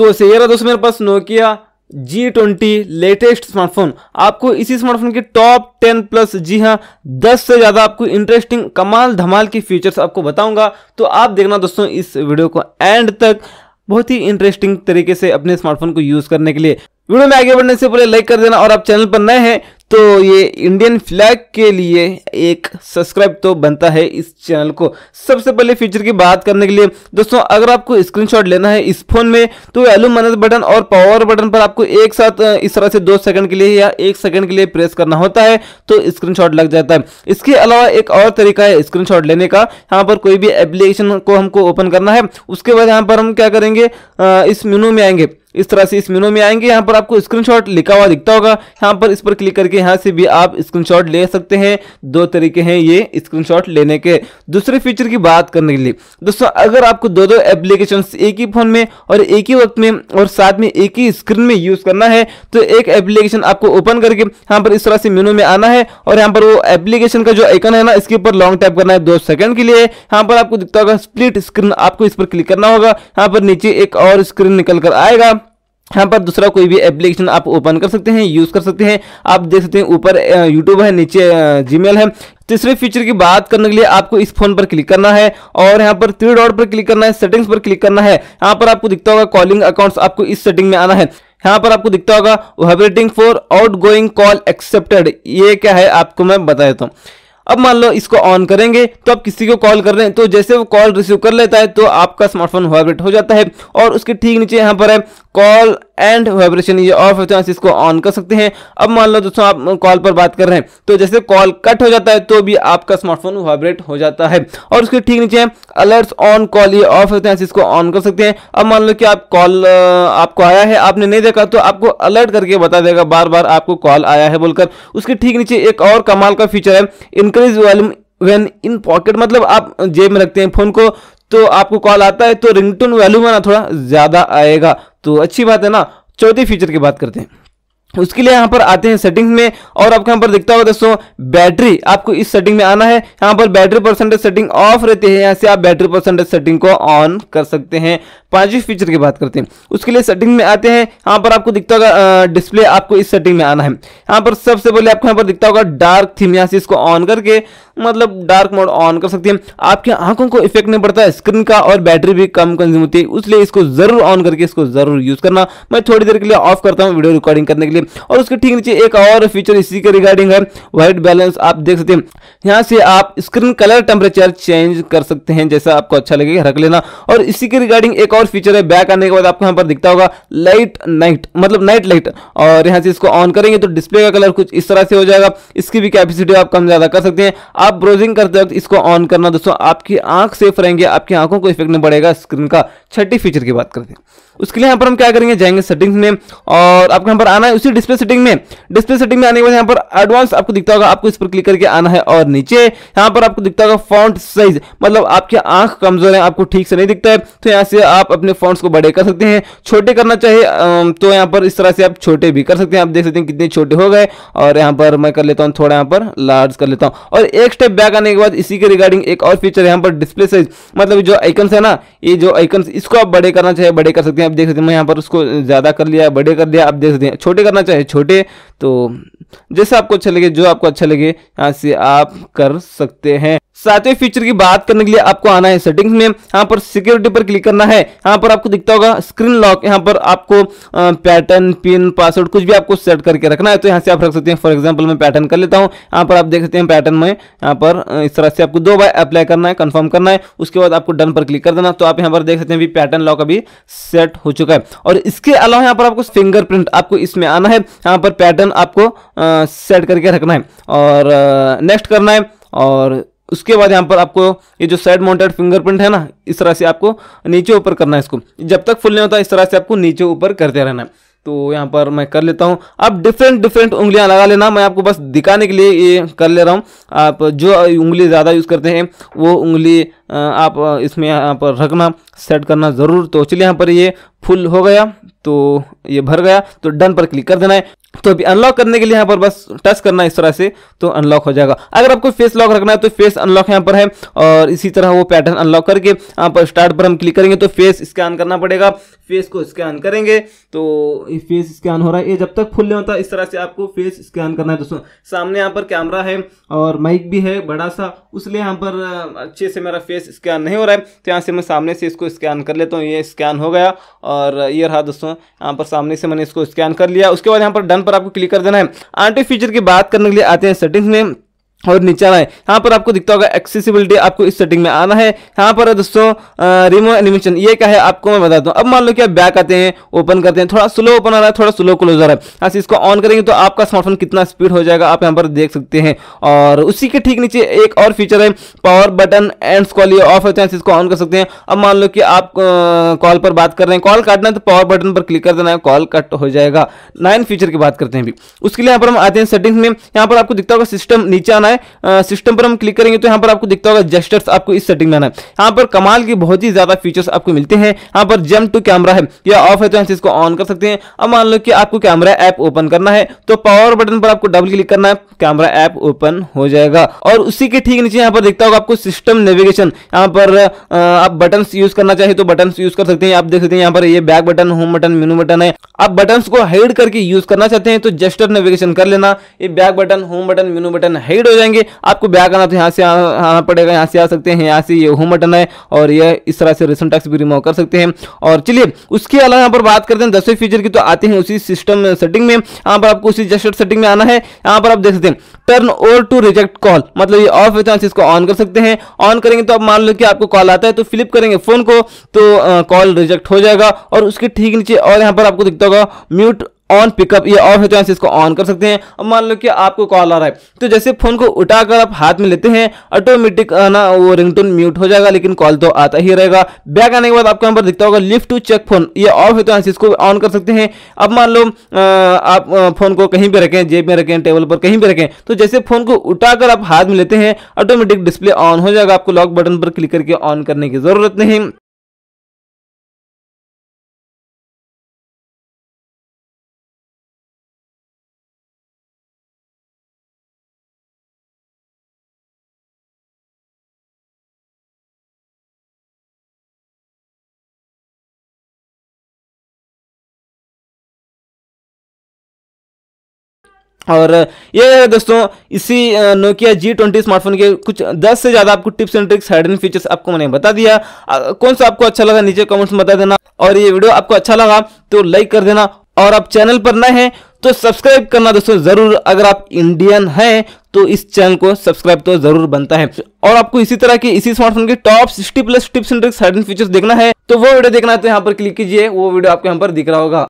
तो ये रहा दोस्तों मेरे पास Nokia G twenty latest smartphone आपको इसी स्मार्टफोन की टॉप टेन प्लस जी हाँ दस से ज़्यादा आपको इंटरेस्टिंग कमाल धमाल की फीचर्स आपको बताऊंगा तो आप देखना दोस्तों इस वीडियो को एंड तक बहुत ही इंटरेस्टिंग तरीके से अपने स्मार्टफोन को यूज़ करने के लिए वीडियो में आगे बढ़ने से पहले लाइक कर देना और आप चैनल पर नए हैं तो ये इंडियन फ्लैग के लिए एक सब्सक्राइब तो बनता है इस चैनल को सबसे पहले फीचर की बात करने के लिए दोस्तों अगर आपको स्क्रीनशॉट लेना है इस फोन में तो मनस बटन और पावर बटन पर आपको एक साथ इस तरह से दो सेकंड के लिए या एक सेकंड के लिए प्रेस करना होता है तो स्क्रीनशॉट लग जाता है इसके अलावा एक और तरीका है स्क्रीन लेने का यहाँ पर कोई भी एप्लीकेशन को हमको ओपन करना है उसके बाद यहाँ पर हम क्या करेंगे इस मेनू में आएंगे इस तरह से इस मेनू में आएंगे यहाँ पर आपको स्क्रीनशॉट लिखा हुआ दिखता होगा यहाँ पर इस पर क्लिक करके यहाँ से भी आप स्क्रीनशॉट ले सकते हैं दो तरीके हैं ये स्क्रीनशॉट लेने के दूसरे फीचर की बात करने के लिए दोस्तों अगर आपको दो दो एप्लीकेशन एक ही फोन में और एक ही वक्त में और साथ में एक ही स्क्रीन में यूज करना है तो एक एप्लीकेशन आपको ओपन करके यहाँ पर इस तरह से मेनू में आना है और यहाँ पर वो एप्लीकेशन का जो आइकन है ना इसके ऊपर लॉन्ग टैप करना है दो सेकंड के लिए यहाँ पर आपको दिखता होगा स्प्लिट स्क्रीन आपको इस पर क्लिक करना होगा यहाँ पर नीचे एक और स्क्रीन निकल कर आएगा यहाँ पर दूसरा कोई भी एप्लीकेशन आप ओपन कर सकते हैं यूज़ कर सकते हैं आप देख सकते हैं ऊपर यूट्यूब है नीचे जीमेल है तीसरे फीचर की बात करने के लिए आपको इस फोन पर क्लिक करना है और यहाँ पर थ्री डॉट पर क्लिक करना है सेटिंग्स पर क्लिक करना है यहाँ पर आपको दिखता होगा कॉलिंग अकाउंट्स आपको इस सेटिंग में आना है यहाँ पर आपको दिखता होगा waiting for outgoing call accepted ये क्या है आपको मैं बता देता हूँ अब मान लो इसको ऑन करेंगे तो आप किसी को कॉल कर रहे हैं तो जैसे वो कॉल रिसीव कर लेता है तो आपका स्मार्टफोन वाइब्रेट हो जाता है और उसके ठीक नीचे यहाँ पर है कॉल एंड वाइब्रेशन ये ऑफ होते हैं इसको ऑन कर सकते हैं अब मान लो दोस्तों आप कॉल पर बात कर रहे हैं तो जैसे कॉल कट हो जाता है तो भी आपका स्मार्टफोन वाइब्रेट हो जाता है और उसके ठीक नीचे अलर्ट्स ऑन कॉल ये ऑफ होते हैं इसको ऑन कर सकते हैं अब मान लो कि आप कॉल आपको आया है आपने नहीं देखा तो आपको अलर्ट करके बता देगा बार बार आपको कॉल आया है बोलकर उसके ठीक नीचे एक और कमाल का फीचर है increase volume when in pocket मतलब आप जेब में रखते हैं फोन को तो आपको कॉल आता है तो रिंगटोन वैल्यू में ना थोड़ा ज़्यादा आएगा तो अच्छी बात है ना चौथे फीचर की बात करते हैं उसके लिए यहाँ पर आते हैं सेटिंग्स में और आपको यहाँ पर दिखता होगा दोस्तों बैटरी आपको इस सेटिंग में आना है यहाँ पर बैटरी परसेंटेज सेटिंग ऑफ रहती है यहाँ से आप बैटरी परसेंटेज सेटिंग को ऑन कर सकते हैं पांचवी फीचर की बात करते हैं उसके लिए सेटिंग में आते हैं यहाँ पर आपको दिखता होगा डिस्प्ले आपको इस सेटिंग में आना है यहाँ पर सबसे पहले आपको यहाँ पर दिखता होगा डार्क थीम यहाँ से इसको ऑन करके मतलब डार्क मोड ऑन कर सकते हैं आपकी आंखों को इफेक्ट नहीं पड़ता है स्क्रीन का और बैटरी भी कम कंज्यूम होती है इसलिए इसको जरूर ऑन करके इसको जरूर यूज करना मैं थोड़ी देर के लिए ऑफ करता हूँ वीडियो रिकॉर्डिंग करने के लिए सकते हैं और उसके ठीक नीचे एक और फीचर इसी के रिगार्डिंग है व्हाइट बैलेंस आप देख सकते हैं यहाँ से आप स्क्रीन कलर टेम्परेचर चेंज कर सकते हैं जैसा आपको अच्छा लगे रख लेना और इसी के रिगार्डिंग एक और फीचर है बैक आने के बाद आपको यहाँ पर दिखता होगा लाइट नाइट मतलब नाइट लाइट और यहाँ से इसको ऑन करेंगे तो डिस्प्ले का कलर कुछ इस तरह से हो जाएगा इसकी भी कैपेसिटी आप कम ज़्यादा कर सकते हैं आप ब्राउजिंग करते वक्त इसको ऑन करना दोस्तों आपकी आंख सेफ रहेंगे आपकी आंखों को इफेक्ट नहीं पड़ेगा स्क्रीन का छठी फीचर की बात करते हैं उसके लिए यहाँ पर हम क्या करेंगे जाएंगे सेटिंग्स में और आपको यहाँ पर आना है उसी दूसरी डिस्प्ले सेटिंग में डिस्प्ले सेटिंग में आने के बाद यहाँ पर एडवांस आपको दिखता होगा आपको इस पर क्लिक करके आना है और नीचे यहाँ पर आपको दिखता होगा फॉन्ट साइज मतलब आपकी आंख कमजोर है आपको ठीक से नहीं दिखता है तो यहाँ से आप अपने फॉन्ट्स को बड़े कर सकते हैं छोटे करना चाहिए तो यहाँ पर इस तरह से आप छोटे भी कर सकते हैं आप देख सकते हैं कितने छोटे हो गए और यहाँ पर मैं कर लेता हूँ थोड़ा यहाँ पर लार्ज कर लेता हूँ और एक स्टेप बैक आने के बाद इसी के रिगार्डिंग एक और फीचर यहाँ पर डिस्प्ले साइज मतलब जो आइकन्स है ना ये जो आइकन्स इसको आप बड़े करना चाहिए बड़े कर सकते हैं आप देख सकते हैं मैं यहाँ पर उसको ज्यादा कर लिया बड़े कर दिया आप देख सकते हैं छोटे करना करना चाहे छोटे तो जैसा आपको अच्छा लगे जो आपको अच्छा लगे यहाँ से आप कर सकते हैं सातवें फीचर की बात करने के लिए आपको आना है सेटिंग्स में यहाँ पर सिक्योरिटी पर क्लिक करना है यहाँ पर आपको दिखता होगा स्क्रीन लॉक यहाँ पर आपको पैटर्न पिन पासवर्ड कुछ भी आपको सेट करके रखना है तो यहाँ से आप रख सकते हैं फॉर एग्जाम्पल मैं पैटर्न कर लेता हूँ यहाँ पर आप देख सकते हैं पैटर्न में यहाँ पर इस तरह से आपको दो बार अप्लाई करना है कन्फर्म करना है उसके बाद आपको डन पर क्लिक कर देना तो आप यहाँ पर देख सकते हैं पैटर्न लॉक अभी सेट हो चुका है और इसके अलावा यहाँ पर आपको फिंगरप्रिंट आपको इसमें आना है यहाँ पर पैटर्न आपको सेट करके रखना है और नेक्स्ट करना है और उसके बाद यहाँ पर आपको ये जो साइड माउंटेड फिंगरप्रिंट है ना इस तरह से आपको नीचे ऊपर करना है इसको जब तक फुल नहीं होता इस तरह से आपको नीचे ऊपर करते रहना है तो यहाँ पर मैं कर लेता हूँ अब डिफरेंट डिफरेंट उंगलियाँ लगा लेना मैं आपको बस दिखाने के लिए ये कर ले रहा हूँ आप जो उंगली ज़्यादा यूज़ करते हैं वो उंगली आप इसमें यहाँ पर रखना सेट करना ज़रूर तो चलिए यहाँ पर ये फुल हो गया तो ये भर गया तो डन पर क्लिक कर देना है तो अभी अनलॉक करने के लिए यहाँ पर बस टच करना इस तरह से तो अनलॉक हो जाएगा अगर आपको फेस लॉक रखना है तो फेस अनलॉक यहाँ पर है और इसी तरह वो पैटर्न अनलॉक करके यहाँ पर स्टार्ट पर हम क्लिक करेंगे तो फेस स्कैन करना पड़ेगा फेस को स्कैन करेंगे तो फेस स्कैन हो रहा है ये जब तक फुल नहीं होता इस तरह से आपको फेस स्कैन करना है दोस्तों सामने यहाँ पर कैमरा है और माइक भी है बड़ा सा उसलिए यहाँ पर अच्छे से मेरा फेस स्कैन नहीं हो रहा है तो यहाँ से मैं सामने से इसको स्कैन कर लेता हूँ ये स्कैन हो गया और ये रहा दोस्तों यहाँ पर सामने से मैंने इसको स्कैन कर लिया उसके बाद यहाँ पर डन पर आपको क्लिक कर देना है आंटी फीचर की बात करने के लिए आते हैं सेटिंग्स में और नीचे आना है यहाँ पर आपको दिखता होगा एक्सेसिबिलिटी आपको इस सेटिंग में आना है यहाँ पर दोस्तों रिमो एनिमेशन ये क्या है आपको मैं बताता हूँ अब मान लो कि आप बैक आते हैं ओपन करते हैं थोड़ा स्लो ओपन आ रहा है थोड़ा स्लो क्लोज आ रहा है ऐसे हाँ, इसको ऑन करेंगे तो आपका स्मार्टफोन कितना स्पीड हो जाएगा आप यहाँ पर देख सकते हैं और उसी के ठीक नीचे एक और फीचर है पावर बटन एंड कॉल ये ऑफ होते हैं इसको ऑन कर सकते हैं अब मान लो कि आप कॉल पर बात कर रहे हैं कॉल काटना है तो पावर बटन पर क्लिक कर देना है कॉल कट हो जाएगा नाइन फीचर की बात करते हैं अभी उसके लिए यहाँ पर हम आते हैं सेटिंग्स में यहाँ पर आपको दिखता होगा सिस्टम नीचे आना है सिस्टम पर हम क्लिक करेंगे तो यहाँ पर आपको दिखता होगा जेस्टर्स आपको इस सेटिंग में आना है यहाँ पर कमाल की बहुत ही ज्यादा फीचर्स आपको मिलते हैं यहाँ पर जम टू कैमरा है या ऑफ है तो इसको ऑन कर सकते हैं अब मान लो कि आपको कैमरा ऐप ओपन करना है तो पावर बटन पर आपको डबल क्लिक करना है कैमरा ऐप ओपन हो जाएगा और उसी के ठीक नीचे यहाँ पर देखता होगा आपको सिस्टम नेविगेशन यहाँ पर आप बटन यूज करना चाहिए तो बटन यूज कर सकते हैं आप देख सकते हैं यहाँ पर ये back button home button menu button है आप बटन को हाइड करके यूज करना चाहते हैं तो जेस्टर नेविगेशन कर लेना ये back button home button menu button hide हो जाएंगे आपको ब्याह करना तो यहाँ से आना पड़ेगा यहाँ से आ सकते हैं यहाँ से ये होम बटन है और यह इस तरह से रिसेंट टैक्स भी रिमूव कर सकते हैं और चलिए उसके अलावा यहाँ पर बात करते हैं दसवें फीचर की तो आते हैं उसी सिस्टम सेटिंग में यहाँ पर आपको उसी जस्ट सेटिंग में आना है यहाँ पर आप देख सकते हैं turn over to reject call मतलब ये ऑफ होता है इसको ऑन कर सकते हैं ऑन करेंगे तो आप मान लो कि आपको कॉल आता है तो फ्लिप करेंगे फोन को तो कॉल रिजेक्ट हो जाएगा और उसके ठीक नीचे और यहाँ पर आपको दिखता होगा म्यूट ऑन पिकअप ये ऑफ है तो इसको ऑन कर सकते हैं और मान लो कि आपको कॉल आ रहा है तो जैसे फ़ोन को उठाकर आप हाथ में लेते हैं ऑटोमेटिक ना वो रिंगटोन म्यूट हो जाएगा लेकिन कॉल तो आता ही रहेगा बैक आने के बाद आपको यहाँ पर दिखता होगा लिफ्ट टू चेक फोन ये ऑफ है तो इसको ऑन कर सकते हैं अब मान लो आप फ़ोन को कहीं पर रखें जेब में रखें टेबल पर कहीं पर रखें तो जैसे फ़ोन को उठाकर आप हाथ में लेते हैं ऑटोमेटिक डिस्प्ले ऑन हो जाएगा आपको लॉक बटन पर क्लिक करके ऑन करने की ज़रूरत नहीं और ये दोस्तों इसी नोकिया जी ट्वेंटी स्मार्टफोन के कुछ 10 से ज़्यादा आपको tips and tricks hidden features आपको मैंने बता दिया कौन सा आपको अच्छा लगा नीचे कमेंट्स में बता देना और ये वीडियो आपको अच्छा लगा तो लाइक कर देना और आप चैनल पर नए हैं तो सब्सक्राइब करना दोस्तों ज़रूर अगर आप इंडियन हैं तो इस चैनल को सब्सक्राइब तो जरूर बनता है और आपको इसी तरह के इसी स्मार्टफोन के top sixty plus tips and tricks hidden features देखना है तो वो वीडियो देखना है तो यहाँ पर क्लिक कीजिए वो वीडियो आपको यहाँ पर दिख रहा होगा